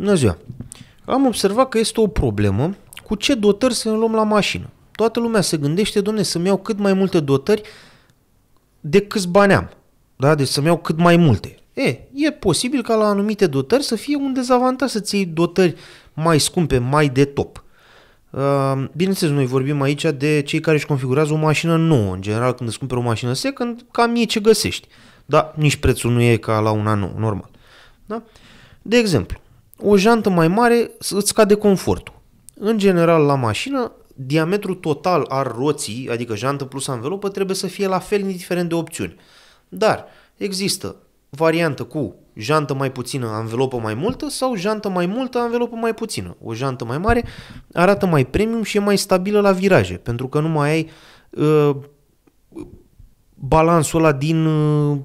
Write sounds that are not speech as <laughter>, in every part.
Bună ziua! Am observat că este o problemă cu ce dotări să ne luăm la mașină. Toată lumea se gândește, domne, să-mi iau cât mai multe dotări de câți bani am. Da? Deci să-mi iau cât mai multe. E, e posibil ca la anumite dotări să fie un dezavantaj să-ți iei dotări mai scumpe, mai de top. Uh, bineînțeles, noi vorbim aici de cei care își configurează o mașină nouă. În general, când îți cumperi o mașină second, cam e ce găsești. Dar nici prețul nu e ca la una nouă normal. Da? De exemplu, o jantă mai mare îți scade confortul. În general, la mașină, diametrul total al roții, adică jantă plus anvelopă, trebuie să fie la fel, indiferent de opțiuni. Dar există variantă cu jantă mai puțină, anvelopă mai multă sau jantă mai multă, anvelopă mai puțină. O jantă mai mare arată mai premium și e mai stabilă la viraje, pentru că nu mai ai uh, balansul ăla din uh,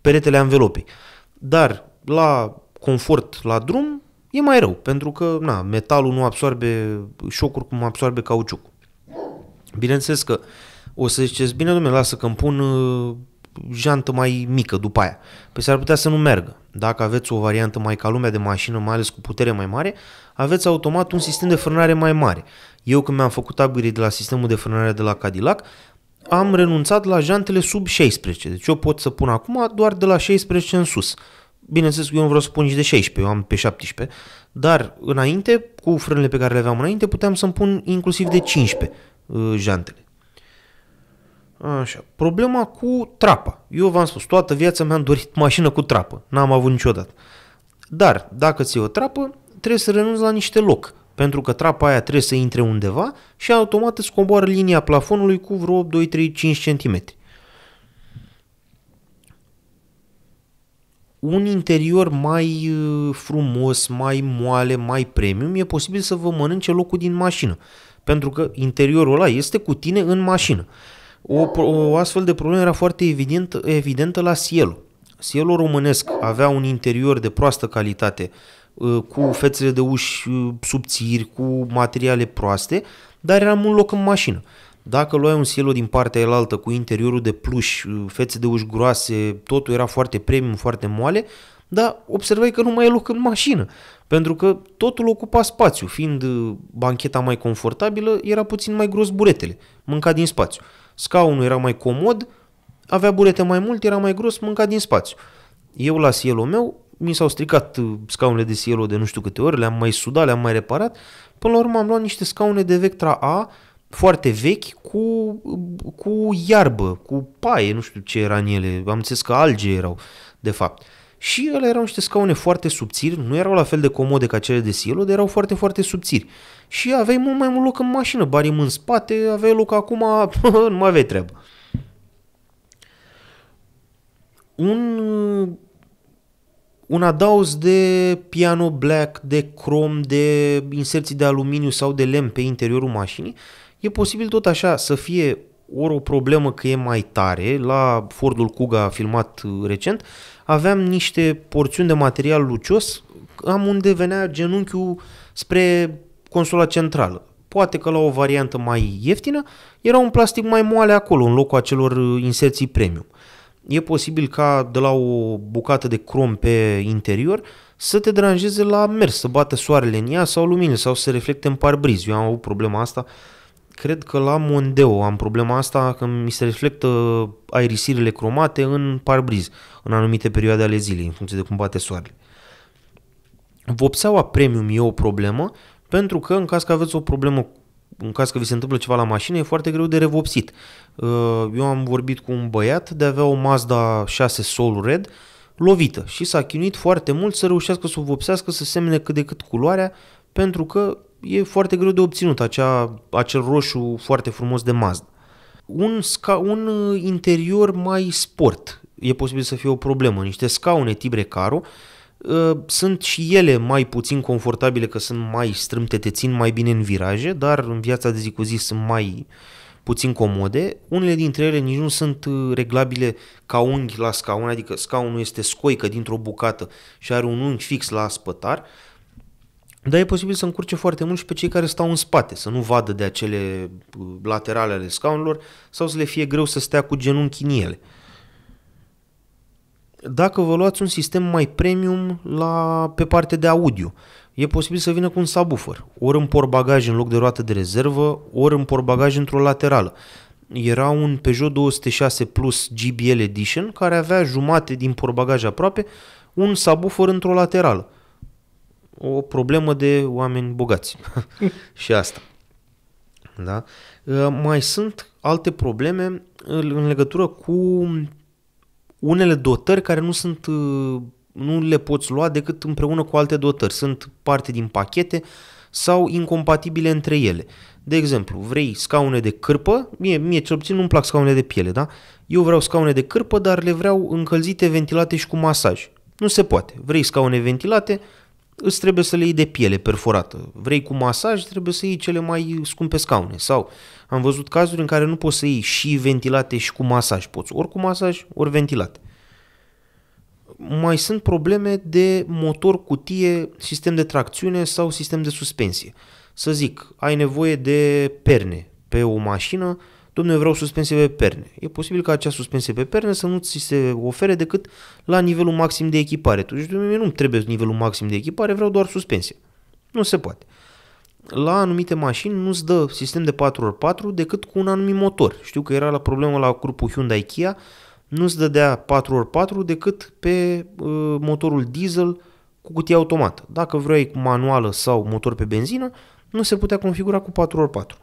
peretele anvelopei. Dar la confort la drum, e mai rău, pentru că na, metalul nu absorbe șocuri cum absorbe cauciuc. Bineînțeles că o să ziceți, bine, domnule, lasă că îmi pun uh, jantă mai mică după aia. Păi s-ar putea să nu meargă. Dacă aveți o variantă mai ca lumea de mașină, mai ales cu putere mai mare, aveți automat un sistem de frânare mai mare. Eu când mi-am făcut upgrade de la sistemul de frânare de la Cadillac, am renunțat la jantele sub 16, deci eu pot să pun acum doar de la 16 în sus bineînțeles că eu nu vreau să pun nici de 16, eu am pe 17, dar înainte, cu frânele pe care le aveam înainte, puteam să-mi pun inclusiv de 15 uh, jantele. Așa, problema cu trapa. Eu v-am spus, toată viața mi am dorit mașină cu trapă, n-am avut niciodată. Dar, dacă ți o trapă, trebuie să renunți la niște loc, pentru că trapa aia trebuie să intre undeva și automat îți coboară linia plafonului cu vreo 2-3-5 cm. un interior mai uh, frumos, mai moale, mai premium, e posibil să vă mănânce locul din mașină. Pentru că interiorul ăla este cu tine în mașină. O, o astfel de problemă era foarte evident, evidentă la Cielo. Cielo românesc avea un interior de proastă calitate, uh, cu fețele de uși uh, subțiri, cu materiale proaste, dar era un loc în mașină. Dacă luai un silo din partea elaltă cu interiorul de pluș, fețe de uși groase, totul era foarte premium, foarte moale, dar observai că nu mai e loc în mașină, pentru că totul ocupa spațiu, fiind uh, bancheta mai confortabilă, era puțin mai gros buretele, mânca din spațiu. Scaunul era mai comod, avea burete mai mult, era mai gros, mânca din spațiu. Eu la sielul meu mi s-au stricat uh, scaunele de Cielo de nu știu câte ori, le-am mai sudat, le-am mai reparat. Până la urmă am luat niște scaune de Vectra A foarte vechi cu, cu iarbă, cu paie, nu știu ce era în ele, am înțeles că alge erau, de fapt. Și ele erau niște scaune foarte subțiri, nu erau la fel de comode ca cele de silo, dar erau foarte, foarte subțiri. Și aveai mult mai mult loc în mașină, barim în spate, aveai loc acum, <laughs> nu mai aveai treabă. Un, un adaus de piano black, de crom, de inserții de aluminiu sau de lemn pe interiorul mașinii E posibil tot așa să fie ori o problemă că e mai tare, la Fordul Cuga filmat uh, recent, aveam niște porțiuni de material lucios, am unde venea genunchiul spre consola centrală. Poate că la o variantă mai ieftină era un plastic mai moale acolo, în locul acelor uh, inserții premium. E posibil ca de la o bucată de crom pe interior să te deranjeze la mers, să bată soarele în ea sau lumină sau să se reflecte în parbriz. Eu am avut problema asta Cred că la Mondeo am problema asta că mi se reflectă aerisirile cromate în parbriz în anumite perioade ale zilei, în funcție de cum bate soarele. Vopseaua premium e o problemă pentru că în caz că aveți o problemă în caz că vi se întâmplă ceva la mașină, e foarte greu de revopsit. Uh, eu am vorbit cu un băiat de avea o Mazda 6 Soul Red lovită și s-a chinuit foarte mult să reușească să o vopsească, să semene cât de cât culoarea, pentru că e foarte greu de obținut, acea, acel roșu foarte frumos de Mazda. Un, sca, un uh, interior mai sport e posibil să fie o problemă. Niște scaune tibre caro uh, sunt și ele mai puțin confortabile că sunt mai strâmte, te țin mai bine în viraje, dar în viața de zi cu zi sunt mai puțin comode. Unele dintre ele nici nu sunt uh, reglabile ca unghi la scaun, adică scaunul este scoică dintr-o bucată și are un unghi fix la spătar, uh, dar e posibil să încurce foarte mult și pe cei care stau în spate, să nu vadă de acele uh, laterale ale scaunelor sau să le fie greu să stea cu genunchi în ele. Dacă vă luați un sistem mai premium la, pe parte de audio, e posibil să vină cu un subwoofer, ori în bagaj în loc de roată de rezervă, ori în bagaj într-o laterală. Era un Peugeot 206 Plus GBL Edition care avea jumate din bagaj aproape un subwoofer într-o laterală o problemă de oameni bogați. <laughs> și asta. Da? Ă, mai sunt alte probleme în legătură cu unele dotări care nu sunt ă, nu le poți lua decât împreună cu alte dotări. Sunt parte din pachete sau incompatibile între ele. De exemplu, vrei scaune de cârpă, mie, mie cel puțin nu-mi plac scaune de piele, da? Eu vreau scaune de cârpă, dar le vreau încălzite, ventilate și cu masaj. Nu se poate. Vrei scaune ventilate, îți trebuie să le iei de piele perforată. Vrei cu masaj, trebuie să iei cele mai scumpe scaune. Sau am văzut cazuri în care nu poți să iei și ventilate și cu masaj. Poți ori cu masaj, ori ventilat. Mai sunt probleme de motor, cutie, sistem de tracțiune sau sistem de suspensie. Să zic, ai nevoie de perne pe o mașină, domnule, vreau suspensie pe perne. E posibil ca acea suspensie pe perne să nu ți se ofere decât la nivelul maxim de echipare. Tu zici, domnule, nu trebuie nivelul maxim de echipare, vreau doar suspensie. Nu se poate. La anumite mașini nu-ți dă sistem de 4x4 decât cu un anumit motor. Știu că era la problemă la grupul Hyundai Kia, nu-ți dădea 4x4 decât pe uh, motorul diesel cu cutie automată. Dacă vrei manuală sau motor pe benzină, nu se putea configura cu 4x4.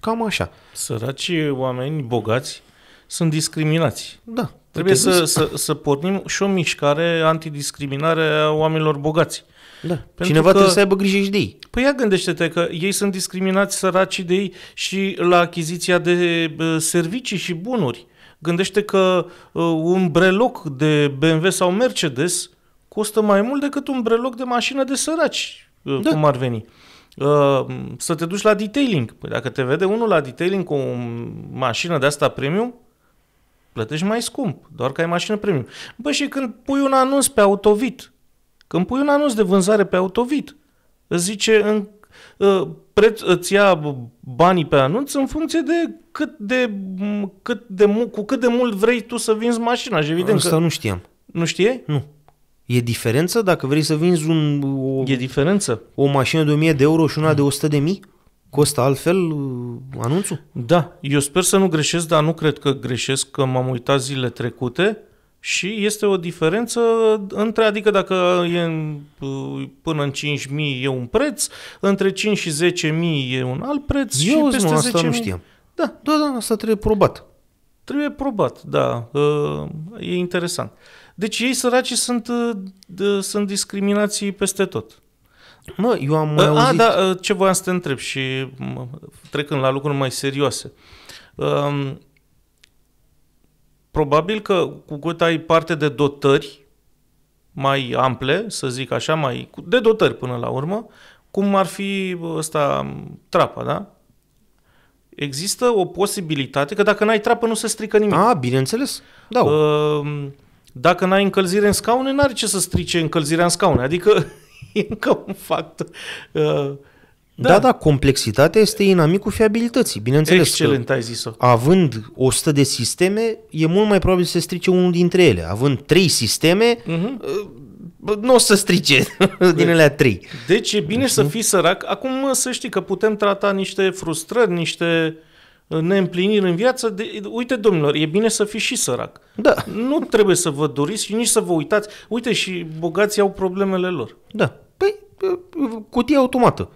Cam așa. Săraci oameni bogați sunt discriminați. Da. Trebuie să, să, să, să pornim și o mișcare antidiscriminare a oamenilor bogați. Da. Pentru Cineva că, trebuie să aibă grijă și de ei. Păi ia gândește-te că ei sunt discriminați săracii de ei și la achiziția de servicii și bunuri. Gândește că ă, un breloc de BMW sau Mercedes costă mai mult decât un breloc de mașină de săraci, ă, da. cum ar veni. Uh, să te duci la detailing. Păi dacă te vede unul la detailing cu o mașină de asta premium, plătești mai scump, doar că ai mașină premium. Bă, și când pui un anunț pe Autovit, când pui un anunț de vânzare pe Autovit, îți zice în, uh, preț, îți ia banii pe anunț în funcție de cât de, cât de, cu cât de mult vrei tu să vinzi mașina. Și evident Asta că, nu știam. Nu știe? Nu. E diferență dacă vrei să vinzi un, o, e diferență. o mașină de 1000 de euro și una de 100 de mii? Costă altfel uh, anunțul? Da, eu sper să nu greșesc, dar nu cred că greșesc, că m-am uitat zile trecute și este o diferență între, adică dacă e uh, până în 5.000 e un preț, între 5 și 10.000 e un alt preț eu și peste nu, asta 10.000. nu știam. Da. da, da, asta trebuie probat. Trebuie probat, da, uh, e interesant. Deci ei săraci sunt, uh, de, sunt discriminații peste tot. Mă, eu am mai uh, a, auzit... A, da, uh, ce voiam să te întreb și trecând la lucruri mai serioase. Um, probabil că cu cât ai parte de dotări mai ample, să zic așa, mai de dotări până la urmă, cum ar fi ăsta trapa, da? Există o posibilitate că dacă n-ai trapă nu se strică nimic. A, bineînțeles. Da. Uh, dacă n-ai încălzire în scaune, n-are ce să strice încălzirea în scaune. Adică <laughs> e încă un fapt. Uh, da. da, da, complexitatea este inamicul fiabilității, bineînțeles. Excelent, că, ai zis-o. Având 100 de sisteme, e mult mai probabil să strice unul dintre ele. Având 3 sisteme, uh-huh. nu o să strice <laughs> din ele 3. Deci e bine uh-huh. să mhm. fii sărac. Acum să știi că putem trata niște frustrări, niște neîmpliniri în viață, de, uite domnilor, e bine să fii și sărac. Da. Nu trebuie să vă doriți și nici să vă uitați. Uite și bogații au problemele lor. Da. Păi, cutia automată.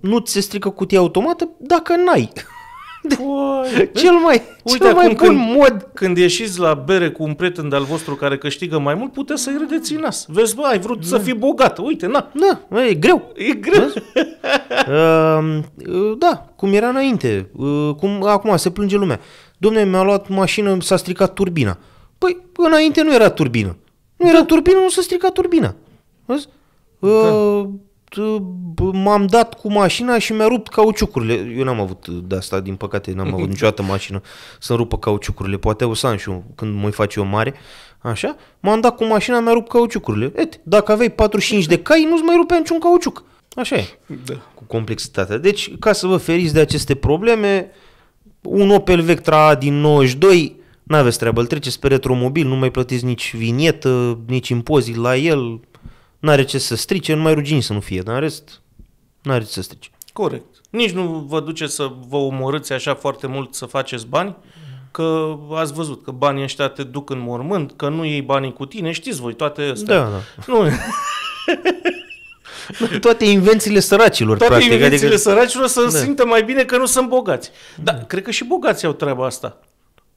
Nu ți se strică cutia automată dacă n-ai. <laughs> Deci, cel mai, Uite, cel mai bun când, mod. Când ieșiți la bere cu un prieten de-al vostru care câștigă mai mult, puteți să-i râdeți în nas. Vezi, bă, ai vrut să da. fii bogat. Uite, na. Na, da, e greu. E greu. Ehm, uh, da, cum era înainte. Uh, cum, acum se plânge lumea. Domne, mi-a luat mașină, s-a stricat turbina. Păi, înainte nu era turbină. Nu era da. turbină, nu s-a stricat turbina. Vezi? Uh, da ehm, m-am dat cu mașina și mi-a rupt cauciucurile. Eu n-am avut de asta, din păcate, n-am avut <laughs> niciodată mașină să-mi rupă cauciucurile. Poate o să am și eu, când mă face eu mare. Așa, m-am dat cu mașina, mi-a rupt cauciucurile. Et, dacă aveai 45 de cai, nu-ți mai rupea niciun cauciuc. Așa e, da. cu complexitatea. Deci, ca să vă feriți de aceste probleme, un Opel Vectra din 92 n-aveți treabă, îl treceți pe retromobil, nu mai plătiți nici vinietă, nici impozit la el, N-are ce să strice, numai rugini să nu fie, dar în rest n-are ce să strice. Corect. Nici nu vă duce să vă omorâți așa foarte mult să faceți bani, că ați văzut că banii ăștia te duc în mormânt, că nu iei banii cu tine, știți voi toate astea. Da, da. Nu. <laughs> toate invențiile săracilor, Toate practic. invențiile adică... săracilor să da. simtă mai bine că nu sunt bogați. Dar da. cred că și bogații au treaba asta.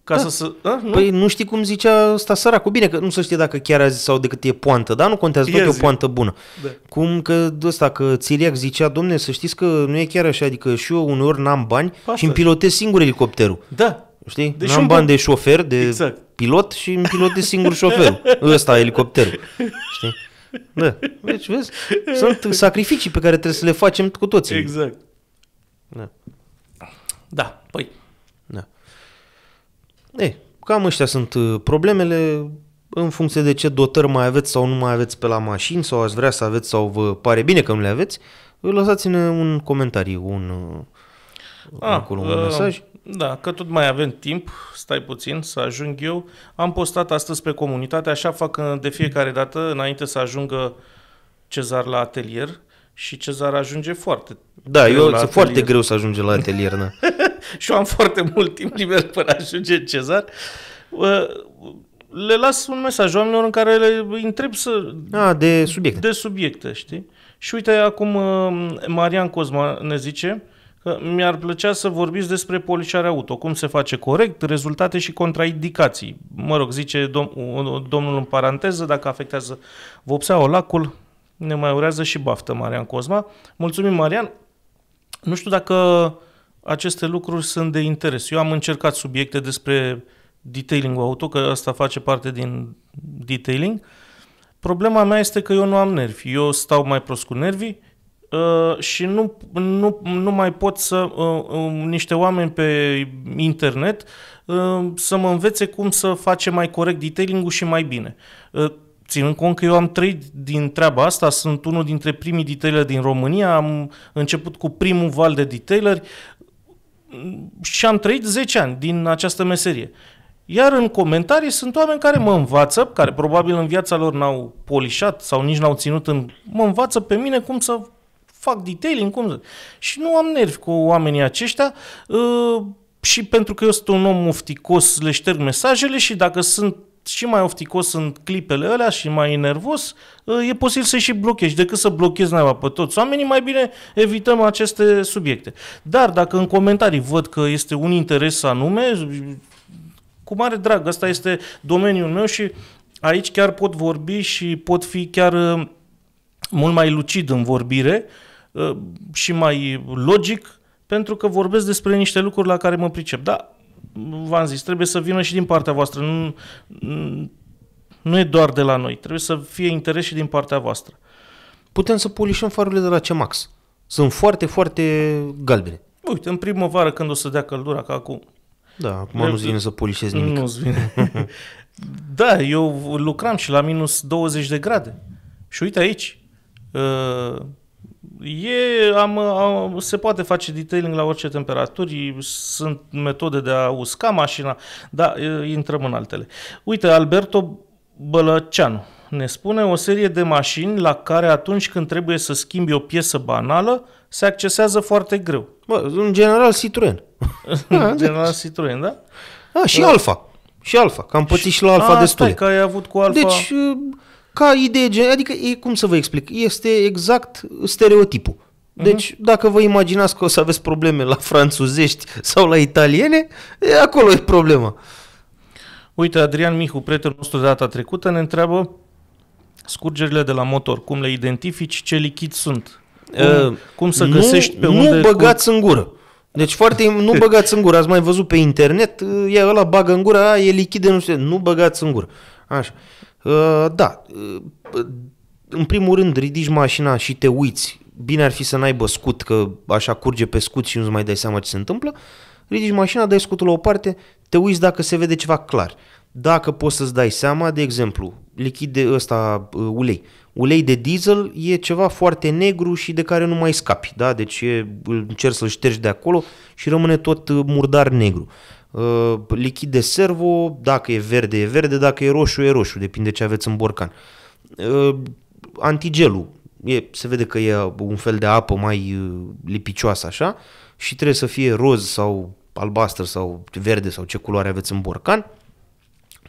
Ca da. să, să, a, da, nu? Păi nu știi cum zicea ăsta săracul. Bine că nu se știe dacă chiar a zis sau de cât e poantă, dar nu contează, tot e o poantă bună. Da. Cum că ăsta, că Țiriac zicea, domne, să știți că nu e chiar așa, adică și eu uneori n-am bani păi Asta. și îmi pilotez singur elicopterul Da. Știi? Deci n-am bani de șofer, de exact. pilot și îmi pilotez singur șoferul. ăsta, elicopterul Știi? Da. Deci, vezi, sunt sacrificii pe care trebuie să le facem cu toții. Exact. Da. Da, păi, ei, cam ăștia sunt uh, problemele în funcție de ce dotări mai aveți sau nu mai aveți pe la mașini sau ați vrea să aveți sau vă pare bine că nu le aveți, lăsați-ne un comentariu, un, A, uh, acolo, ah, un uh, mesaj. Da, că tot mai avem timp, stai puțin să ajung eu. Am postat astăzi pe comunitate, așa fac uh, de fiecare dată înainte să ajungă Cezar la atelier și Cezar ajunge foarte Da, eu, la e foarte greu să ajunge la atelier, da. <laughs> <laughs> și eu am foarte mult timp liber până ajunge Cezar, le las un mesaj oamenilor în care le întreb să... A, de subiecte. De subiecte, știi? Și uite, acum uh, Marian Cosma ne zice că mi-ar plăcea să vorbiți despre polișarea auto, cum se face corect, rezultate și contraindicații. Mă rog, zice domnul în paranteză, dacă afectează o lacul, ne mai urează și baftă Marian Cosma. Mulțumim, Marian. Nu știu dacă aceste lucruri sunt de interes. Eu am încercat subiecte despre detailing auto, că asta face parte din detailing. Problema mea este că eu nu am nervi. Eu stau mai prost cu nervii uh, și nu, nu, nu mai pot să uh, uh, niște oameni pe internet uh, să mă învețe cum să face mai corect detailing-ul și mai bine. Uh, ținând cont că eu am trăit din treaba asta, sunt unul dintre primii detaileri din România, am început cu primul val de detaileri, și am trăit 10 ani din această meserie. Iar în comentarii sunt oameni care mă învață, care probabil în viața lor n-au polișat sau nici n-au ținut în... Mă învață pe mine cum să fac detailing, cum să... Și nu am nervi cu oamenii aceștia uh, și pentru că eu sunt un om mufticos, le șterg mesajele și dacă sunt și mai ofticos în clipele alea și mai nervos, e posibil să și blochezi. Decât să blochezi naiba pe toți oamenii, mai bine evităm aceste subiecte. Dar dacă în comentarii văd că este un interes anume, cu mare drag, ăsta este domeniul meu și aici chiar pot vorbi și pot fi chiar uh, mult mai lucid în vorbire uh, și mai logic, pentru că vorbesc despre niște lucruri la care mă pricep. Da, v-am zis, trebuie să vină și din partea voastră. Nu, nu e doar de la noi, trebuie să fie interes și din partea voastră. Putem să polișăm farurile de la CEMAX. Sunt foarte, foarte galbene. Uite, în primăvară când o să dea căldura, ca acum. Da, acum nu vine să polișezi <laughs> nimic. nu vine. da, eu lucram și la minus 20 de grade. Și uite aici, uh, E, am, am, se poate face detailing la orice temperaturi, sunt metode de a usca mașina, dar intrăm în altele. Uite, Alberto Bălăceanu ne spune o serie de mașini la care atunci când trebuie să schimbi o piesă banală, se accesează foarte greu. Bă, în general Citroen. <laughs> în general Citroen, da? A, ah, și da. Alfa. Și Alfa, că am pățit și, și la Alfa destul. Ah, stai, că ai avut cu Alfa... Deci, uh, ca idee, adică e, cum să vă explic, este exact stereotipul. Mhm. Deci, uh-huh. dacă vă imaginați că o să aveți probleme la franțuzești sau la italiene, e, acolo e problema. Uite, Adrian Mihu, prietenul nostru de data trecută, ne întreabă scurgerile de la motor, cum le identifici, ce lichid sunt, cum, uh, cum să găsești nu, pe unde... Nu băgați cu... în gură. Deci foarte, nu <laughs> băgați în gură, ați mai văzut pe internet, e ă, ăla bagă în gură, a, e lichid, nu știu, nu băgați în gură. Așa. Uh, da, uh, în primul rând ridici mașina și te uiți. Bine ar fi să n ai scut, că așa curge pe scut și nu-ți mai dai seama ce se întâmplă. Ridici mașina, dai scutul la o parte, te uiți dacă se vede ceva clar. Dacă poți să-ți dai seama, de exemplu, lichid de ăsta, uh, ulei. Ulei de diesel e ceva foarte negru și de care nu mai scapi, da? Deci e, încerci să-l ștergi de acolo și rămâne tot murdar negru. Uh, lichid de servo, dacă e verde e verde, dacă e roșu e roșu, depinde ce aveți în borcan. Uh, antigelul, e, se vede că e un fel de apă mai uh, lipicioasă așa și trebuie să fie roz sau albastră sau verde sau ce culoare aveți în borcan.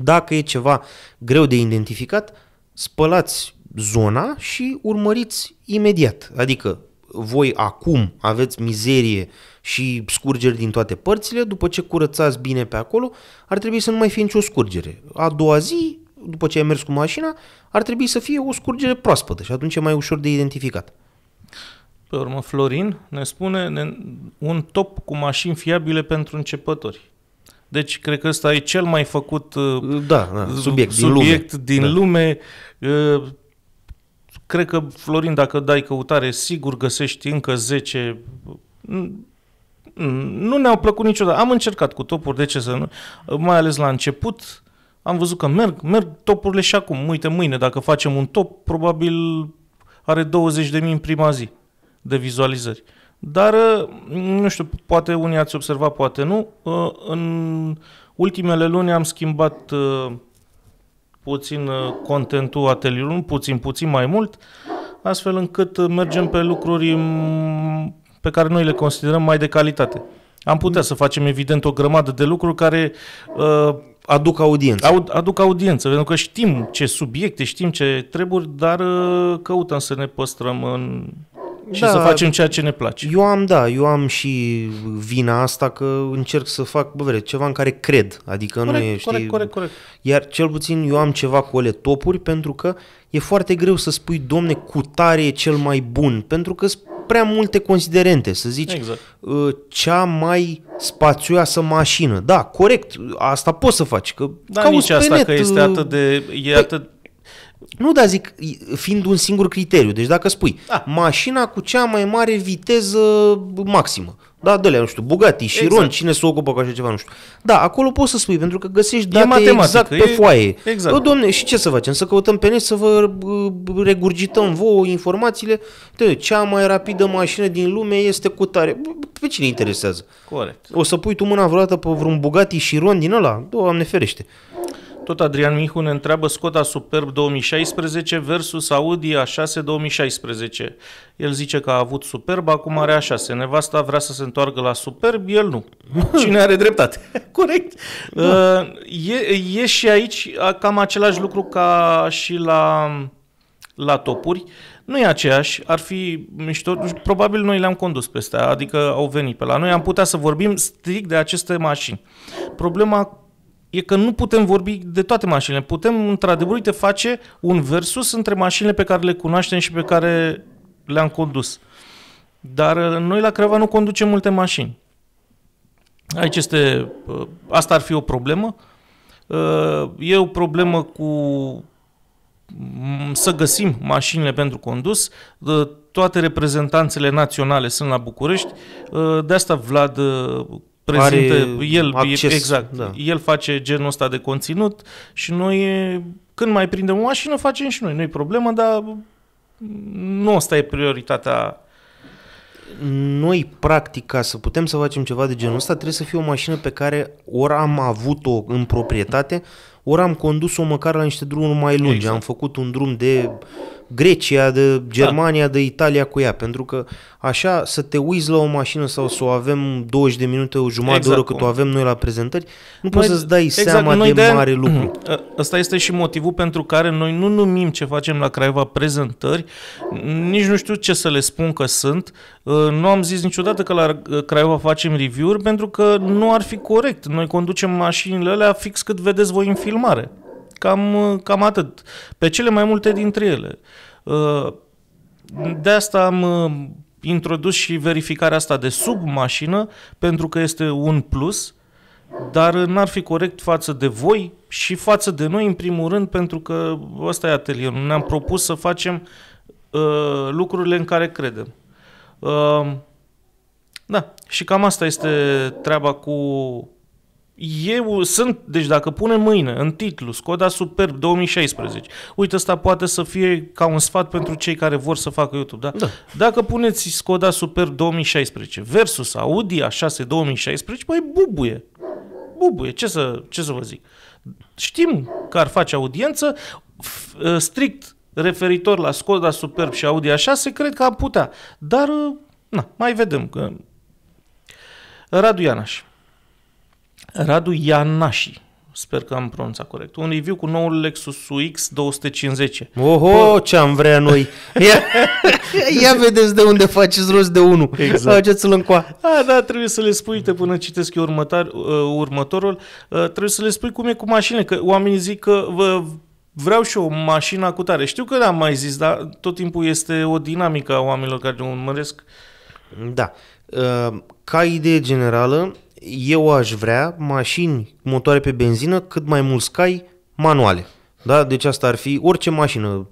Dacă e ceva greu de identificat, spălați zona și urmăriți imediat. Adică voi acum aveți mizerie și scurgeri din toate părțile, după ce curățați bine pe acolo, ar trebui să nu mai fie nicio scurgere. A doua zi, după ce ai mers cu mașina, ar trebui să fie o scurgere proaspătă și atunci e mai ușor de identificat. Pe urmă, Florin ne spune ne, un top cu mașini fiabile pentru începători. Deci, cred că ăsta e cel mai făcut da, da, subiect, uh, subiect din lume, din da. lume uh, Cred că, Florin, dacă dai căutare, sigur găsești încă 10... Mm, mm, nu ne-au plăcut niciodată. Am încercat cu topuri, de ce să nu? Mai ales la început, am văzut că merg, merg topurile și acum. Uite, mâine, dacă facem un top, probabil are 20.000 în prima zi de vizualizări. Dar, mm, nu știu, poate unii ați observat, poate nu, uh, în ultimele luni am schimbat uh, puțin uh, contentul atelierului, puțin, puțin mai mult, astfel încât uh, mergem pe lucruri mm, pe care noi le considerăm mai de calitate. Am putea să facem, evident, o grămadă de lucruri care uh, aduc audiență. Aud, aduc audiență, pentru că știm ce subiecte, știm ce treburi, dar uh, căutăm să ne păstrăm în și da, să facem ceea ce ne place. Eu am, da, eu am și vina asta că încerc să fac, bă, vre, ceva în care cred, adică corect, nu e, știi? Corect, corect, corect. Iar cel puțin eu am ceva cu ale topuri pentru că e foarte greu să spui, domne, cu tare e cel mai bun, pentru că prea multe considerente, să zici exact. Uh, cea mai spațioasă mașină. Da, corect, asta poți să faci. Că da, nici asta net, că este uh, atât de, e păi, atât nu, dar zic, fiind un singur criteriu. Deci dacă spui, da. mașina cu cea mai mare viteză maximă. Da, de nu știu, Bugatti, Chiron, exact. cine se s-o ocupă cu așa ceva, nu știu. Da, acolo poți să spui, pentru că găsești date exact pe e... foaie. Exact. domne, și ce să facem? Să căutăm pe net, să vă regurgităm vouă informațiile? De, cea mai rapidă mașină din lume este cu tare. Pe cine interesează? Corect. O să pui tu mâna vreodată pe vreun Bugatti Chiron din ăla? Doamne ferește. Tot Adrian Mihu ne întreabă Skoda Superb 2016 versus Audi A6 2016. El zice că a avut Superb, acum are A6. Nevasta vrea să se întoarcă la Superb, el nu. <laughs> Cine are dreptate? <laughs> Corect. Da. Uh, e, e și aici cam același lucru ca și la, la topuri. Nu e aceeași, ar fi mișto, probabil noi le-am condus peste, adică au venit pe la noi, am putea să vorbim strict de aceste mașini. Problema e că nu putem vorbi de toate mașinile. Putem, într-adevăr, te face un versus între mașinile pe care le cunoaștem și pe care le-am condus. Dar uh, noi la Creva nu conducem multe mașini. Aici este, uh, asta ar fi o problemă. Uh, e o problemă cu mm, să găsim mașinile pentru condus. Toate reprezentanțele naționale sunt la București. De asta Vlad prezintă, el, acces, exact, da. el face genul ăsta de conținut și noi când mai prindem o mașină facem și noi, nu-i problemă, dar nu asta e prioritatea noi, practic, ca să putem să facem ceva de genul ăsta, trebuie să fie o mașină pe care ori am avut-o în proprietate, ori am condus-o măcar la niște drumuri mai lungi. Exact. Am făcut un drum de Grecia, de da. Germania, da. de Italia cu ea, pentru că așa să te uiți la o mașină sau să o avem 20 de minute, o jumătate exact. de oră exact. cât o avem noi la prezentări, nu poți să-ți dai exact, seama noi de, de mare lucru. <clears throat> Ă, ăsta este și motivul pentru care noi nu numim ce facem la Craiova prezentări, nici nu știu ce să le spun că sunt, ă, nu am zis niciodată că la ă, Craiova facem review-uri pentru că nu ar fi corect. Noi conducem mașinile alea fix cât vedeți voi în filmare. Cam, cam atât. Pe cele mai multe dintre ele. Uh, de asta am uh, introdus și verificarea asta de sub mașină, pentru că este un plus, dar n-ar fi corect față de voi și față de noi, în primul rând, pentru că ăsta e atelierul. Ne-am propus să facem uh, lucrurile în care credem. Uh, da, și cam asta este treaba cu eu sunt, deci dacă pune mâine în titlu Skoda Superb 2016, uite asta poate să fie ca un sfat pentru cei care vor să facă YouTube, da? da. Dacă puneți Skoda Superb 2016 versus Audi A6 2016, păi bubuie, bubuie, ce să, ce să vă zic. Știm că ar face audiență, ă, strict referitor la Skoda Superb și Audi A6, cred că am putea, dar ă, na, mai vedem. Că... Radu Ianaș. Radu Ianași, sper că am pronunțat corect, un review cu noul Lexus UX 250. Oho, Bă. ce am vrea noi! <laughs> Ia, ia vedeți de unde faceți rost de unul. Exact. Faceți-l încoa. A, da, trebuie să le spui, uite, până citesc eu următor, uh, următorul, uh, trebuie să le spui cum e cu mașinile, că oamenii zic că vă, vreau și o mașină cu tare. Știu că n-am mai zis, dar tot timpul este o dinamică a oamenilor care ne urmăresc. Da. Uh, ca idee generală, eu aș vrea mașini motoare pe benzină cât mai mulți cai manuale. Da? Deci asta ar fi orice mașină,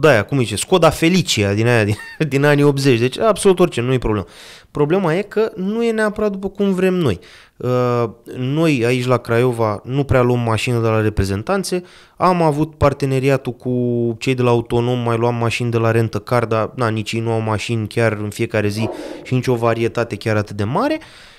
da, aia, cum zice, Skoda Felicia din aia, din, <laughs> din anii 80, deci absolut orice, nu e problemă. Problema e că nu e neapărat după cum vrem noi. Uh, noi aici la Craiova nu prea luăm mașină de la reprezentanțe, am avut parteneriatul cu cei de la Autonom, mai luam mașini de la rentă car, dar na, nici ei nu au mașini chiar în fiecare zi și nicio varietate chiar atât de mare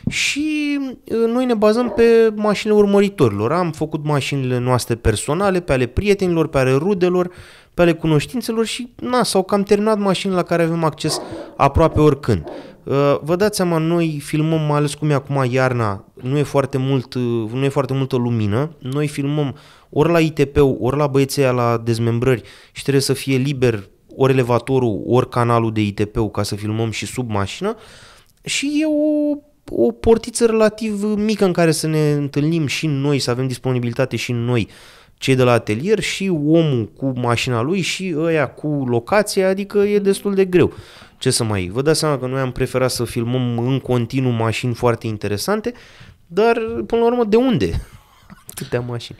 și uh, noi ne bazăm pe mașinile urmăritorilor. Am făcut mașinile noastre personale, pe ale prietenilor, pe ale rudelor, pe ale cunoștințelor și na, s-au cam terminat mașinile la care avem acces aproape oricând. Uh, vă dați seama, noi filmăm, mai ales cum e acum iarna, nu e foarte, mult, uh, nu e foarte multă lumină, noi filmăm ori la ITP-ul, ori la băieția la dezmembrări și trebuie să fie liber ori elevatorul, ori canalul de ITP-ul ca să filmăm și sub mașină și e o, o portiță relativ mică în care să ne întâlnim și noi, să avem disponibilitate și noi uh, cei de la atelier și omul cu mașina lui și ăia cu locația, adică e mhm. destul de greu. Ce să mai... Vă dați seama că noi am preferat să filmăm în continuu mașini foarte interesante, dar până la urmă de unde <laughs> atâtea mașini?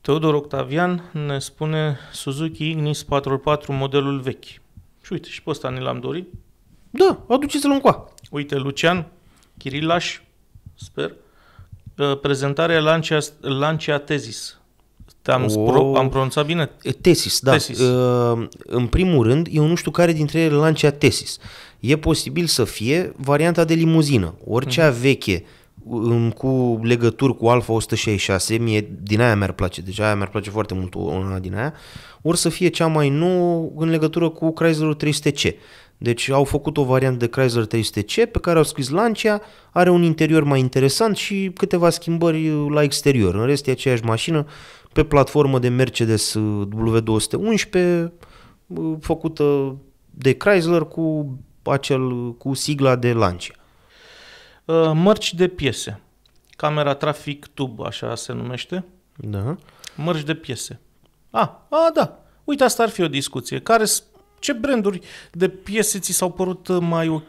Teodor Octavian ne spune Suzuki Ignis 4x4 modelul vechi. Și uite, și pe ăsta ne l-am dorit. Da, aduceți-l încoa. Uite, Lucian, Chirilaș, sper, uh, prezentarea Lancia, Lancia Tezis. Am, oh. spro- am pronunțat bine? Tesis, da. Tesis. Uh, în primul rând, eu nu știu care dintre ele lancea Tesis. E posibil să fie varianta de limuzină. Oricea uh-huh. Mhm. veche um, cu legături cu Alfa 166, mie din aia mi-ar place, deja aia mi-ar place foarte mult una din aia, Or să fie cea mai nouă în legătură cu Chrysler 300C. Deci au făcut o variantă de Chrysler 300C pe care au scris Lancia, are un interior mai interesant și câteva schimbări la exterior. În rest e aceeași mașină pe platformă de Mercedes uh, W211 uh, făcută de Chrysler cu acel uh, cu sigla de Lancia. Mărci de piese. Camera Traffic Tube, așa se numește. Da. Mărci de piese. A, ah, a, da. Uite, asta ar fi o discuție. Care, ce branduri de piese ți s-au părut mai ok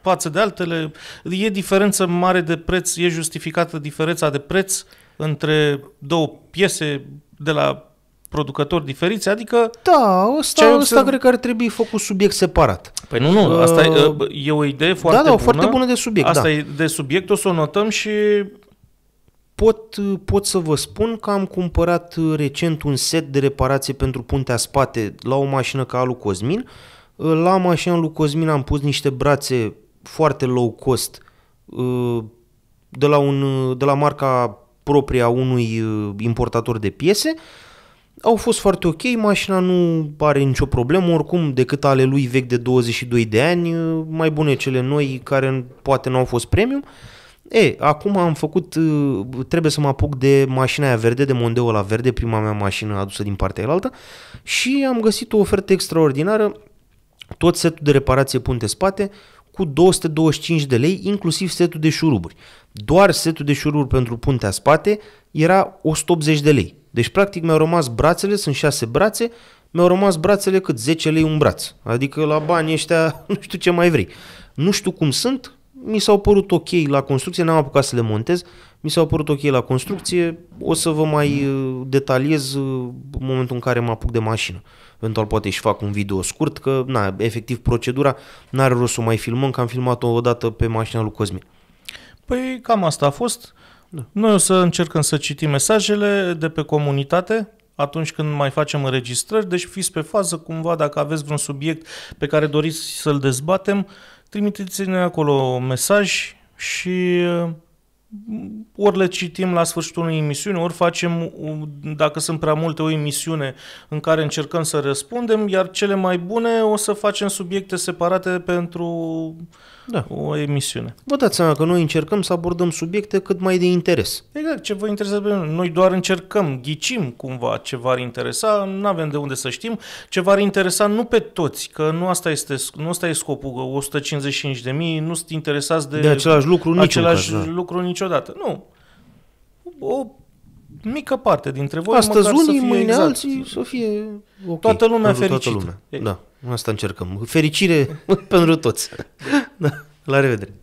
față de altele? E diferență mare de preț? E justificată diferența de preț? între două piese de la producători diferiți, adică... Da, asta, asta observ... cred că ar trebui făcut subiect separat. Păi nu, nu, asta uh, e, uh, e o idee foarte bună. da, da, bună. foarte bună de subiect, Asta da. e de subiect, o să o notăm și... Pot, pot să vă spun că am cumpărat uh, recent un set de reparație pentru puntea spate la o mașină ca a lui Cosmin. Uh, la mașina lui Cosmin am pus niște brațe foarte low cost de la, un, de la marca propria unui uh, importator de piese, au fost foarte ok, mașina nu are nicio problemă, oricum decât ale lui vechi de 22 de ani, uh, mai bune cele noi care poate nu au fost premium. E, acum am făcut, uh, trebuie să mă apuc de mașina aia verde, de Mondeo la verde, prima mea mașină adusă din partea altă și am găsit o ofertă extraordinară, tot setul de reparație punte spate, cu 225 de lei, inclusiv setul de șuruburi. Doar setul de șuruburi pentru puntea spate era 180 de lei. Deci, practic, mi-au rămas brațele, sunt 6 brațe, mi-au rămas brațele cât 10 lei un braț. Adică la bani ăștia <laughs> nu știu ce mai vrei. Nu știu cum sunt, mi s-au părut ok la construcție, n-am apucat să le montez, mi s-au părut ok la construcție, o să vă mai uh, detaliez în uh, momentul în care mă apuc de mașină eventual poate și fac un video scurt, că na, efectiv procedura n-are rost să mai filmăm, că am filmat-o odată pe mașina lui Cosmin. Păi cam asta a fost. Da. Noi o să încercăm să citim mesajele de pe comunitate atunci când mai facem înregistrări, deci fiți pe fază cumva dacă aveți vreun subiect pe care doriți să-l dezbatem, trimiteți-ne acolo mesaj și ori le citim la sfârșitul unei emisiuni, ori facem, dacă sunt prea multe, o emisiune în care încercăm să răspundem, iar cele mai bune o să facem subiecte separate pentru uh, da. o emisiune. Vă dați seama că noi încercăm să abordăm subiecte cât mai de interes. Exact, ce vă interesează pe noi. Noi doar încercăm, ghicim cumva ce v-ar interesa, nu avem de unde să știm. Ce v-ar interesa nu pe toți, că nu asta este, nu asta e scopul, că 155 de mii nu sunt interesați de, de același lucru, același niciodată. lucru niciodată. Nu. O mică parte dintre voi. Astăzi unii, să mâine exact. alții, să fie okay. Toată lumea pentru fericită. Toată lumea. Da, asta încercăm. Fericire <laughs> pentru toți. <laughs> Da. La revedere!